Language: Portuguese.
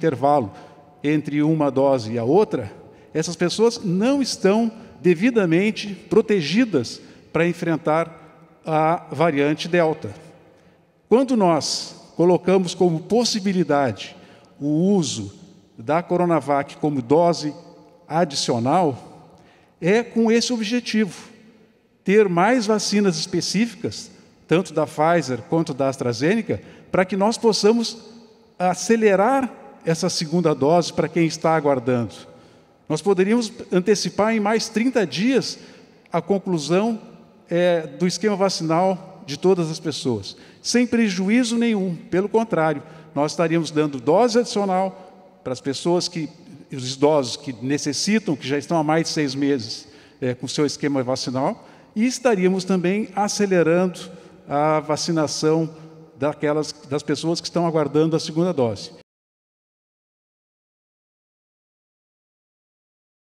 intervalo entre uma dose e a outra, essas pessoas não estão devidamente protegidas para enfrentar a variante Delta. Quando nós colocamos como possibilidade o uso da Coronavac como dose adicional, é com esse objetivo: ter mais vacinas específicas, tanto da Pfizer quanto da AstraZeneca, para que nós possamos acelerar essa segunda dose para quem está aguardando. Nós poderíamos antecipar em mais 30 dias a conclusão é, do esquema vacinal de todas as pessoas, sem prejuízo nenhum, pelo contrário, nós estaríamos dando dose adicional para as pessoas que, os idosos que necessitam, que já estão há mais de seis meses é, com seu esquema vacinal, e estaríamos também acelerando a vacinação daquelas, das pessoas que estão aguardando a segunda dose.